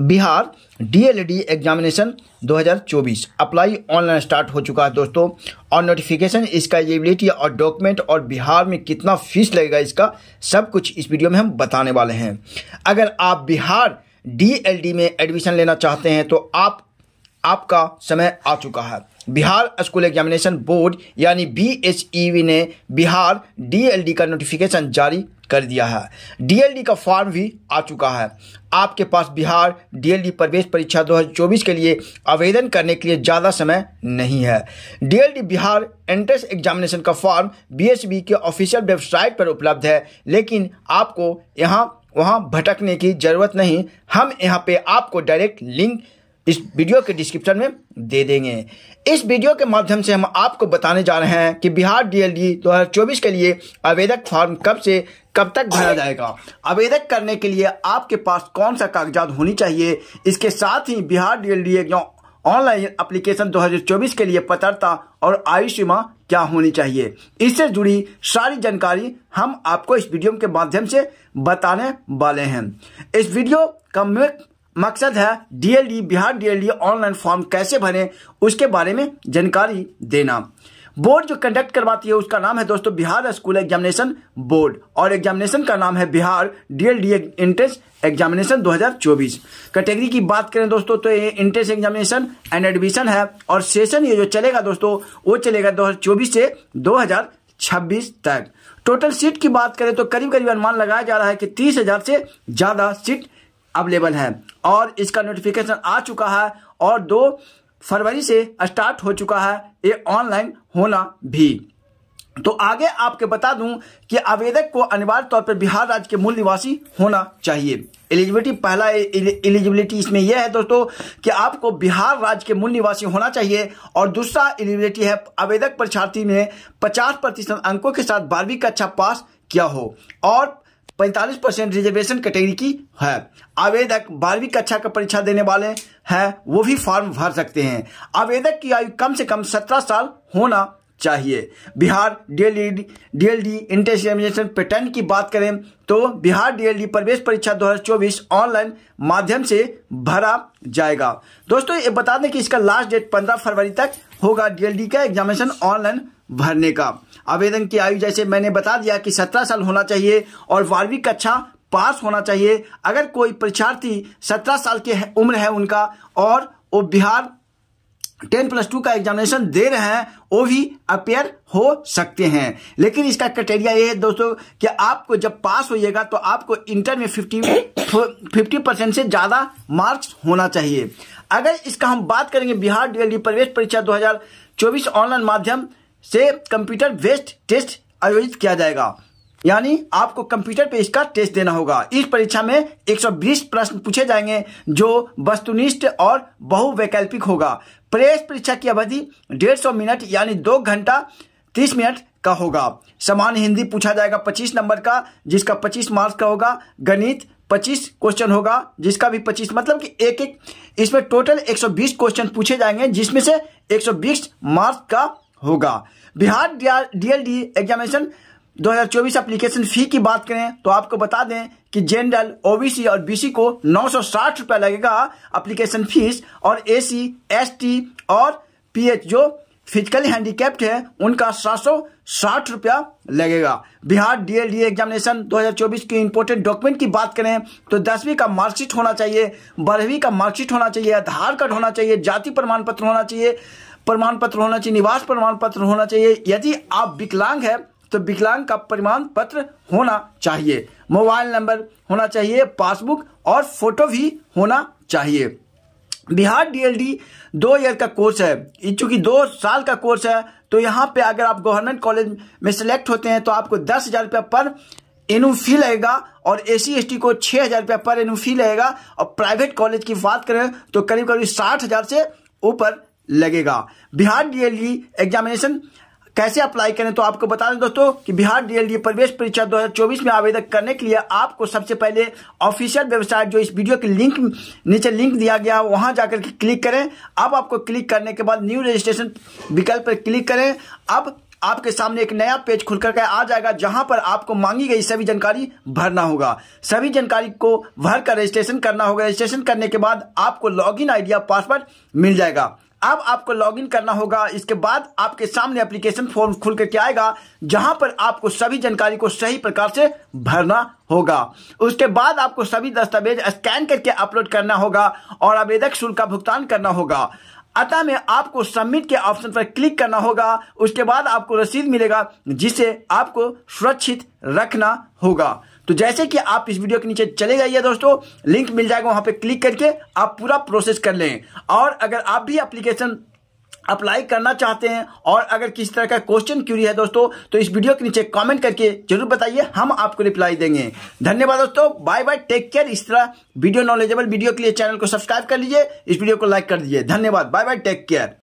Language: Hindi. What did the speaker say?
Bihar DElEd examination 2024 apply online start हो चुका है दोस्तों और नोटिफिकेशन इसका एलिजिबिलिटी और डॉक्यूमेंट और बिहार में कितना फीस लगेगा इसका सब कुछ इस वीडियो में हम बताने वाले हैं अगर आप बिहार डीएलडी e में एडमिशन लेना चाहते हैं तो आप आपका समय आ चुका है बिहार स्कूल एग्जामिनेशन बोर्ड यानी बी e ने बिहार डी e का नोटिफिकेशन जारी कर दिया है डीएलडी का फॉर्म भी आ चुका है आपके पास बिहार डीएलडी प्रवेश परीक्षा 2024 के लिए आवेदन करने के लिए ज़्यादा समय नहीं है डीएलडी बिहार एंट्रेंस एग्जामिनेशन का फॉर्म बीएसबी के ऑफिशियल वेबसाइट पर उपलब्ध है लेकिन आपको यहाँ वहाँ भटकने की ज़रूरत नहीं हम यहाँ पे आपको डायरेक्ट लिंक इस वीडियो के डिस्क्रिप्शन में दे देंगे इस वीडियो के माध्यम से हम आपको बताने जा रहे हैं कि बिहार डीएलडी 2024 के लिए आवेदक फॉर्म कब से कब तक भरा जाएगा आवेदक करने के लिए आपके पास कौन सा कागजात होनी चाहिए इसके साथ ही बिहार डीएलडी ऑनलाइन एप्लीकेशन 2024 के लिए पत्रता और आयु सीमा क्या होनी चाहिए इससे जुड़ी सारी जानकारी हम आपको इस वीडियो के माध्यम से बताने वाले हैं इस वीडियो का मकसद है DElEd Bihar DElEd online form कैसे भरें उसके बारे में जानकारी देना बोर्ड जो कंडक्ट करवाती है उसका नाम है दोस्तों बिहार स्कूल एग्जामिनेशन बोर्ड और एग्जामिनेशन का नाम है Bihar DElEd entrance examination 2024 category की बात करें दोस्तों तो ये एंट्रेंस एग्जामिनेशन एंड एडमिशन है और सेशन ये जो चलेगा दोस्तों वो चलेगा दो से दो तक टोटल सीट की बात करें तो करीब करीब अनुमान लगाया जा रहा है कि तीस हजार से ज़्यादा सीट अवेलेबल है और इसका नोटिफिकेशन आ चुका है और दो फरवरी से स्टार्ट हो चुका है ये ऑनलाइन होना भी तो आगे आपके बता दूं कि आवेदक को अनिवार्य तौर पर बिहार राज्य के मूल निवासी होना चाहिए एलिजिबिलिटी पहला एलिजिबिलिटी इसमें यह है दोस्तों कि आपको बिहार राज्य के मूल निवासी होना चाहिए और दूसरा एलिजिबिलिटी है आवेदक परीक्षार्थी ने 50 प्रतिशत अंकों के साथ बारहवीं कक्षा पास किया हो और 45 परसेंट रिजर्वेशन कैटेगरी की है आवेदक बारहवीं कक्षा का परीक्षा देने वाले हैं वो भी फॉर्म भर सकते हैं आवेदक की आयु कम से कम 17 साल होना चाहिए Bihar DElEd DElEd inter examination pattern की बात करें तो बिहार डीएलडी प्रवेश परीक्षा 2024 ऑनलाइन माध्यम से भरा जाएगा दोस्तों ये बता दें कि इसका लास्ट डेट 15 फरवरी तक होगा डीएलडी का एग्जामिनेशन ऑनलाइन भरने का आवेदन की आयु जैसे मैंने बता दिया कि सत्रह साल होना चाहिए और बारहवीं कक्षा पास होना चाहिए अगर कोई परीक्षार्थी सत्रह साल की उम्र है उनका और वो बिहार टेन प्लस टू का एग्जामिनेशन दे रहे हैं वो भी अपेयर हो सकते हैं लेकिन इसका क्राइटेरिया ये है दोस्तों कि आपको जब पास होइएगा तो आपको इंटर में फिफ्टी फिफ्टी परसेंट से ज़्यादा मार्क्स होना चाहिए अगर इसका हम बात करेंगे बिहार डी प्रवेश परीक्षा चौबीस ऑनलाइन माध्यम से कंप्यूटर बेस्ड टेस्ट आयोजित किया जाएगा यानी आपको कंप्यूटर पे इसका टेस्ट देना होगा इस परीक्षा में 120 प्रश्न पूछे जाएंगे जो वस्तुनिष्ठ और बहुवैकल्पिक होगा प्रेस परीक्षा की अवधि डेढ़ सौ मिनट यानी दो घंटा तीस मिनट का होगा सामान्य हिंदी पूछा जाएगा पच्चीस नंबर का जिसका पच्चीस मार्क्स का होगा गणित पच्चीस क्वेश्चन होगा जिसका भी पच्चीस मतलब कि एक एक इसमें टोटल 120 क्वेश्चन पूछे जाएंगे जिसमें से 120 मार्क्स का होगा Bihar DElEd examination 2024 application fee की बात करें तो आपको बता दें कि जनरल ओबीसी और बीसी को नौ सौ लगेगा एप्लीकेशन फीस और एसी एसटी और पीएच जो फिजिकली हैंडीकैप्ड है उनका सात सौ साठ रुपया लगेगा बिहार डीएलडी एग्जामिनेशन 2024 के इंपोर्टेंट डॉक्यूमेंट की बात करें तो दसवीं का मार्कशीट होना चाहिए बारहवीं का मार्कशीट होना चाहिए आधार कार्ड होना चाहिए जाति प्रमाण पत्र होना चाहिए प्रमाण पत्र होना चाहिए निवास प्रमाण पत्र होना चाहिए यदि आप विकलांग है तो विकलांग का प्रमाण पत्र होना चाहिए मोबाइल नंबर होना चाहिए पासबुक और फोटो भी होना चाहिए बिहार डीएलडी दो ईयर का कोर्स है चूंकि दो साल का कोर्स है तो यहाँ पे अगर आप गवर्नमेंट कॉलेज में सिलेक्ट होते हैं तो आपको दस हजार रुपया पर एनू फी लगेगा और ए सी एस टी को छः हज़ार रुपया पर एनू फी लगेगा और प्राइवेट कॉलेज की बात करें तो करीब करीब साठ हज़ार से ऊपर लगेगा बिहार डीएलई एग्जामिनेशन कैसे अप्लाई करें तो आपको बता दें दोस्तों कि बिहार डीएलडी प्रवेश परीक्षा 2024 में आवेदन करने के लिए आपको सबसे पहले ऑफिशियल वेबसाइट जो इस वीडियो के लिंक नीचे लिंक दिया गया है वहां जाकर के क्लिक करें अब आपको क्लिक करने के बाद न्यू रजिस्ट्रेशन विकल्प पर क्लिक करें अब आपके सामने एक नया पेज खुलकर के आ जाएगा जहां पर आपको मांगी गई सभी जानकारी भरना होगा सभी जानकारी को भरकर रजिस्ट्रेशन करना होगा रजिस्ट्रेशन करने के बाद आपको लॉगिन आईडी पासवर्ड मिल जाएगा अब आपको लॉगिन करना होगा इसके बाद आपके सामने एप्लीकेशन फॉर्म खुल करके आएगा जहां पर आपको सभी जानकारी को सही प्रकार से भरना होगा उसके बाद आपको सभी दस्तावेज स्कैन करके अपलोड करना होगा और आवेदक शुल्क का भुगतान करना होगा अतः में आपको सबमिट के ऑप्शन पर क्लिक करना होगा उसके बाद आपको रसीद मिलेगा जिसे आपको सुरक्षित रखना होगा तो जैसे कि आप इस वीडियो के नीचे चले जाइए दोस्तों लिंक मिल जाएगा वहां पे क्लिक करके आप पूरा प्रोसेस कर लें और अगर आप भी एप्लीकेशन अप्लाई करना चाहते हैं और अगर किसी तरह का क्वेश्चन क्यूरी है दोस्तों तो इस वीडियो के नीचे कमेंट करके जरूर बताइए हम आपको रिप्लाई देंगे धन्यवाद दोस्तों बाय बाय टेक केयर इस तरह वीडियो नॉलेजेबल वीडियो के लिए चैनल को सब्सक्राइब कर लीजिए इस वीडियो को लाइक कर दीजिए धन्यवाद बाय बाय टेक केयर